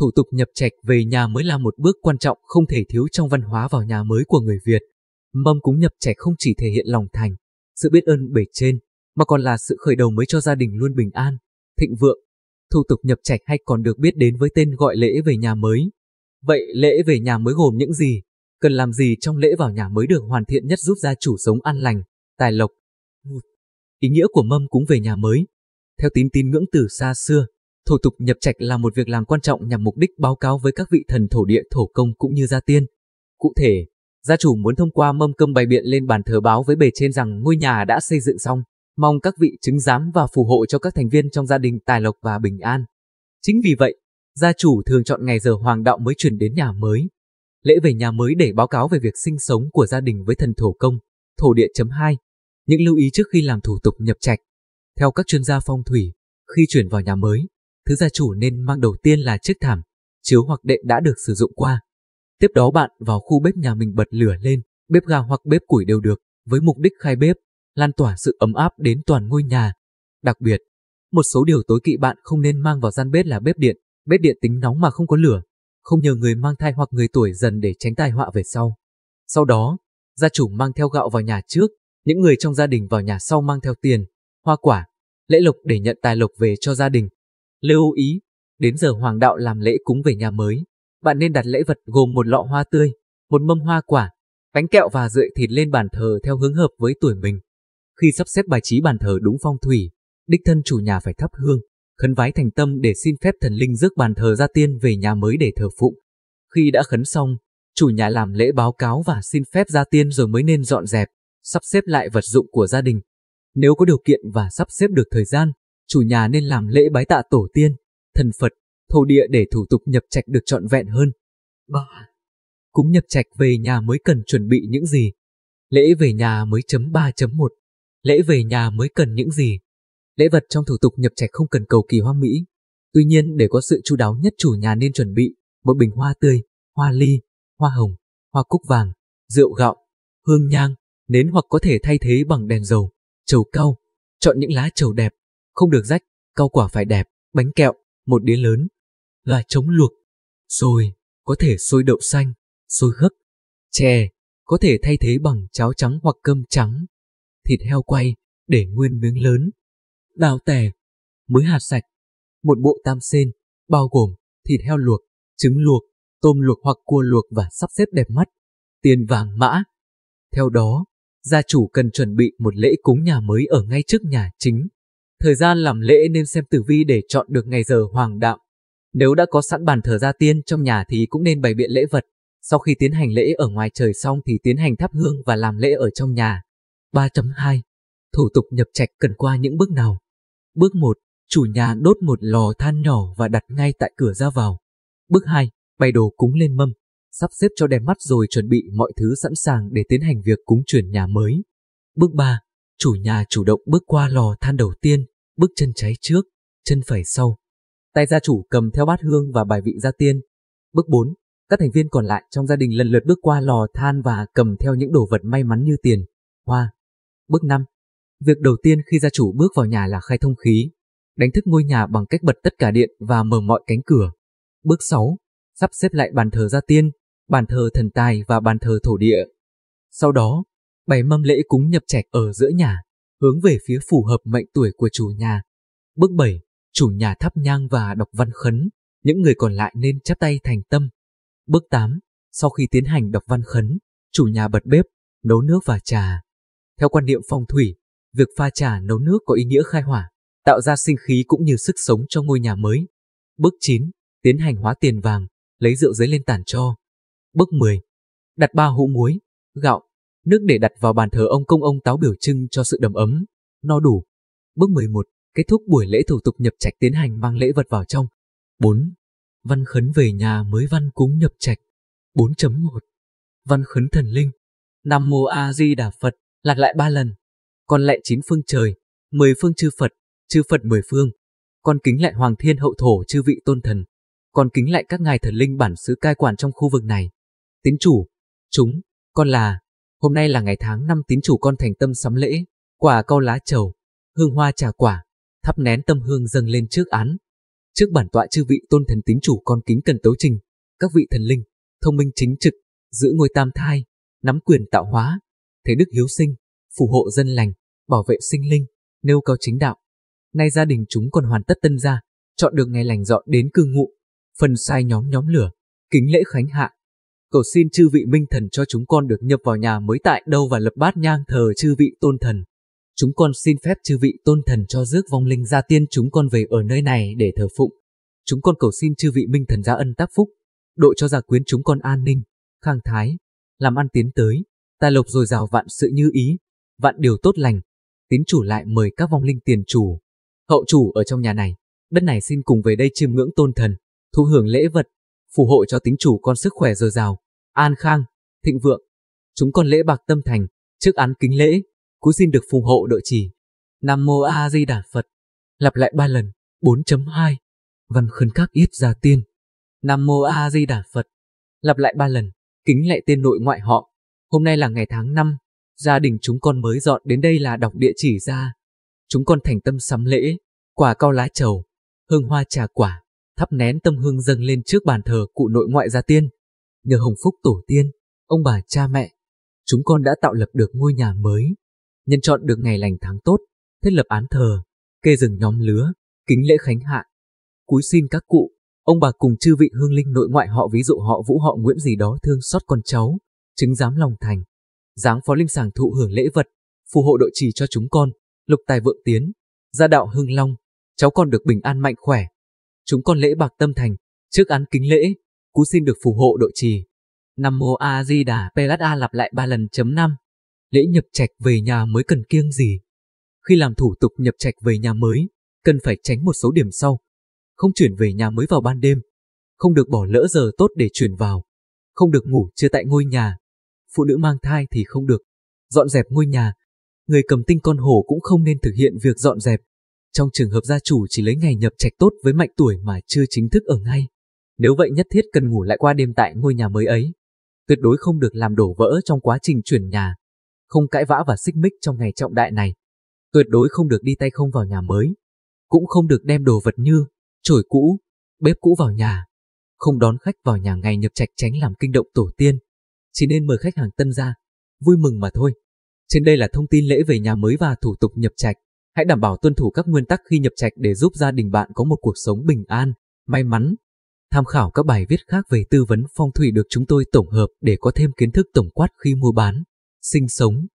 thủ tục nhập trạch về nhà mới là một bước quan trọng không thể thiếu trong văn hóa vào nhà mới của người Việt. Mâm cúng nhập trạch không chỉ thể hiện lòng thành, sự biết ơn bề trên, mà còn là sự khởi đầu mới cho gia đình luôn bình an, thịnh vượng. Thủ tục nhập trạch hay còn được biết đến với tên gọi lễ về nhà mới. Vậy lễ về nhà mới gồm những gì? Cần làm gì trong lễ vào nhà mới được hoàn thiện nhất giúp gia chủ sống an lành, tài lộc? Ý nghĩa của mâm cúng về nhà mới Theo tín tín ngưỡng từ xa xưa, Thủ tục nhập trạch là một việc làm quan trọng nhằm mục đích báo cáo với các vị thần thổ địa thổ công cũng như gia tiên. Cụ thể, gia chủ muốn thông qua mâm cơm bày biện lên bàn thờ báo với bề trên rằng ngôi nhà đã xây dựng xong, mong các vị chứng giám và phù hộ cho các thành viên trong gia đình tài lộc và bình an. Chính vì vậy, gia chủ thường chọn ngày giờ hoàng đạo mới chuyển đến nhà mới. Lễ về nhà mới để báo cáo về việc sinh sống của gia đình với thần thổ công, thổ địa chấm 2. Những lưu ý trước khi làm thủ tục nhập trạch. Theo các chuyên gia phong thủy, khi chuyển vào nhà mới, thứ gia chủ nên mang đầu tiên là chiếc thảm, chiếu hoặc đệm đã được sử dụng qua. Tiếp đó bạn vào khu bếp nhà mình bật lửa lên, bếp ga hoặc bếp củi đều được, với mục đích khai bếp, lan tỏa sự ấm áp đến toàn ngôi nhà. Đặc biệt, một số điều tối kỵ bạn không nên mang vào gian bếp là bếp điện, bếp điện tính nóng mà không có lửa, không nhờ người mang thai hoặc người tuổi dần để tránh tai họa về sau. Sau đó, gia chủ mang theo gạo vào nhà trước, những người trong gia đình vào nhà sau mang theo tiền, hoa quả, lễ lộc để nhận tài lộc về cho gia đình. Lưu ý, đến giờ hoàng đạo làm lễ cúng về nhà mới, bạn nên đặt lễ vật gồm một lọ hoa tươi, một mâm hoa quả, bánh kẹo và rượi thịt lên bàn thờ theo hướng hợp với tuổi mình. Khi sắp xếp bài trí bàn thờ đúng phong thủy, đích thân chủ nhà phải thắp hương, khấn vái thành tâm để xin phép thần linh rước bàn thờ ra tiên về nhà mới để thờ phụng. Khi đã khấn xong, chủ nhà làm lễ báo cáo và xin phép ra tiên rồi mới nên dọn dẹp, sắp xếp lại vật dụng của gia đình. Nếu có điều kiện và sắp xếp được thời gian, chủ nhà nên làm lễ bái tạ tổ tiên, thần Phật, thổ địa để thủ tục nhập trạch được trọn vẹn hơn. Bà Cúng nhập trạch về nhà mới cần chuẩn bị những gì? Lễ về nhà mới chấm 3.1 Lễ về nhà mới cần những gì? Lễ vật trong thủ tục nhập trạch không cần cầu kỳ hoa mỹ. Tuy nhiên, để có sự chu đáo nhất chủ nhà nên chuẩn bị một bình hoa tươi, hoa ly, hoa hồng, hoa cúc vàng, rượu gạo, hương nhang, nến hoặc có thể thay thế bằng đèn dầu, trầu cau. Chọn những lá trầu đẹp, không được rách, rau quả phải đẹp, bánh kẹo, một đĩa lớn, gà trống luộc, rồi có thể sôi đậu xanh, sôi gấc, chè, có thể thay thế bằng cháo trắng hoặc cơm trắng, thịt heo quay để nguyên miếng lớn, đào tè, muối hạt sạch, một bộ tam sen bao gồm thịt heo luộc, trứng luộc, tôm luộc hoặc cua luộc và sắp xếp đẹp mắt, tiền vàng mã. Theo đó, gia chủ cần chuẩn bị một lễ cúng nhà mới ở ngay trước nhà chính. Thời gian làm lễ nên xem tử vi để chọn được ngày giờ hoàng đạo. Nếu đã có sẵn bàn thờ gia tiên trong nhà thì cũng nên bày biện lễ vật. Sau khi tiến hành lễ ở ngoài trời xong thì tiến hành thắp hương và làm lễ ở trong nhà. 3.2. Thủ tục nhập trạch cần qua những bước nào? Bước 1. Chủ nhà đốt một lò than nhỏ và đặt ngay tại cửa ra vào. Bước 2. Bày đồ cúng lên mâm, sắp xếp cho đẹp mắt rồi chuẩn bị mọi thứ sẵn sàng để tiến hành việc cúng chuyển nhà mới. Bước 3 chủ nhà chủ động bước qua lò than đầu tiên, bước chân trái trước, chân phải sau. Tay gia chủ cầm theo bát hương và bài vị gia tiên. Bước 4. Các thành viên còn lại trong gia đình lần lượt bước qua lò than và cầm theo những đồ vật may mắn như tiền, hoa. Bước 5. Việc đầu tiên khi gia chủ bước vào nhà là khai thông khí, đánh thức ngôi nhà bằng cách bật tất cả điện và mở mọi cánh cửa. Bước 6. Sắp xếp lại bàn thờ gia tiên, bàn thờ thần tài và bàn thờ thổ địa. Sau đó, bày mâm lễ cúng nhập trạch ở giữa nhà, hướng về phía phù hợp mệnh tuổi của chủ nhà. Bước 7. Chủ nhà thắp nhang và đọc văn khấn, những người còn lại nên chắp tay thành tâm. Bước 8. Sau khi tiến hành đọc văn khấn, chủ nhà bật bếp, nấu nước và trà. Theo quan niệm phong thủy, việc pha trà nấu nước có ý nghĩa khai hỏa, tạo ra sinh khí cũng như sức sống cho ngôi nhà mới. Bước 9. Tiến hành hóa tiền vàng, lấy rượu giấy lên tàn cho. Bước 10. Đặt ba hũ muối, gạo, Nước để đặt vào bàn thờ ông công ông táo biểu trưng cho sự đầm ấm, no đủ. Bước 11. Kết thúc buổi lễ thủ tục nhập trạch tiến hành mang lễ vật vào trong. 4. Văn khấn về nhà mới văn cúng nhập trạch. 4.1 Văn khấn thần linh Nam Mô A Di Đà Phật lặp lại ba lần. Con lạy chín phương trời, mười phương chư Phật, chư Phật mười phương. Con kính lại Hoàng Thiên Hậu Thổ chư vị tôn thần. Con kính lại các ngài thần linh bản xứ cai quản trong khu vực này. tín chủ, chúng, con là Hôm nay là ngày tháng năm tín chủ con thành tâm sắm lễ, quả cau lá trầu, hương hoa trà quả, thắp nén tâm hương dâng lên trước án. Trước bản tọa chư vị tôn thần tín chủ con kính cần tấu trình, các vị thần linh, thông minh chính trực, giữ ngôi tam thai, nắm quyền tạo hóa, thế đức hiếu sinh, phù hộ dân lành, bảo vệ sinh linh, nêu cao chính đạo. Nay gia đình chúng còn hoàn tất tân gia, chọn được ngày lành dọn đến cư ngụ, phần sai nhóm nhóm lửa, kính lễ khánh hạ, cầu xin chư vị minh thần cho chúng con được nhập vào nhà mới tại đâu và lập bát nhang thờ chư vị tôn thần. Chúng con xin phép chư vị tôn thần cho rước vong linh gia tiên chúng con về ở nơi này để thờ phụng. Chúng con cầu xin chư vị minh thần gia ân tác phúc, độ cho gia quyến chúng con an ninh, khang thái, làm ăn tiến tới, tài lộc dồi dào vạn sự như ý, vạn điều tốt lành. Tín chủ lại mời các vong linh tiền chủ, hậu chủ ở trong nhà này, đất này xin cùng về đây chiêm ngưỡng tôn thần, thụ hưởng lễ vật, phù hộ cho tính chủ con sức khỏe dồi dào, an khang, thịnh vượng. Chúng con lễ bạc tâm thành, trước án kính lễ, cúi xin được phù hộ đội trì. Nam Mô A Di Đà Phật, lặp lại ba lần, 4.2, văn khấn các yết gia tiên. Nam Mô A Di Đà Phật, lặp lại ba lần, kính lệ tiên nội ngoại họ. Hôm nay là ngày tháng 5, gia đình chúng con mới dọn đến đây là đọc địa chỉ ra. Chúng con thành tâm sắm lễ, quả cao lá trầu, hương hoa trà quả, thắp nén tâm hương dâng lên trước bàn thờ cụ nội ngoại gia tiên. Nhờ hồng phúc tổ tiên, ông bà cha mẹ, chúng con đã tạo lập được ngôi nhà mới, nhân chọn được ngày lành tháng tốt, thiết lập án thờ, kê rừng nhóm lứa, kính lễ khánh hạ. Cúi xin các cụ, ông bà cùng chư vị hương linh nội ngoại họ ví dụ họ vũ họ nguyễn gì đó thương xót con cháu, chứng giám lòng thành. dáng phó linh sàng thụ hưởng lễ vật, phù hộ đội trì cho chúng con, lục tài vượng tiến, gia đạo hưng long, cháu con được bình an mạnh khỏe, chúng con lễ bạc tâm thành, trước án kính lễ, cú xin được phù hộ độ trì. Nam Mô A Di Đà Pelat A lặp lại 3 lần chấm 5. Lễ nhập trạch về nhà mới cần kiêng gì? Khi làm thủ tục nhập trạch về nhà mới, cần phải tránh một số điểm sau. Không chuyển về nhà mới vào ban đêm, không được bỏ lỡ giờ tốt để chuyển vào, không được ngủ chưa tại ngôi nhà. Phụ nữ mang thai thì không được, dọn dẹp ngôi nhà. Người cầm tinh con hổ cũng không nên thực hiện việc dọn dẹp, trong trường hợp gia chủ chỉ lấy ngày nhập trạch tốt với mạnh tuổi mà chưa chính thức ở ngay. Nếu vậy nhất thiết cần ngủ lại qua đêm tại ngôi nhà mới ấy. Tuyệt đối không được làm đổ vỡ trong quá trình chuyển nhà. Không cãi vã và xích mích trong ngày trọng đại này. Tuyệt đối không được đi tay không vào nhà mới. Cũng không được đem đồ vật như chổi cũ, bếp cũ vào nhà. Không đón khách vào nhà ngày nhập trạch tránh làm kinh động tổ tiên. Chỉ nên mời khách hàng tân ra. Vui mừng mà thôi. Trên đây là thông tin lễ về nhà mới và thủ tục nhập trạch. Hãy đảm bảo tuân thủ các nguyên tắc khi nhập trạch để giúp gia đình bạn có một cuộc sống bình an, may mắn. Tham khảo các bài viết khác về tư vấn phong thủy được chúng tôi tổng hợp để có thêm kiến thức tổng quát khi mua bán, sinh sống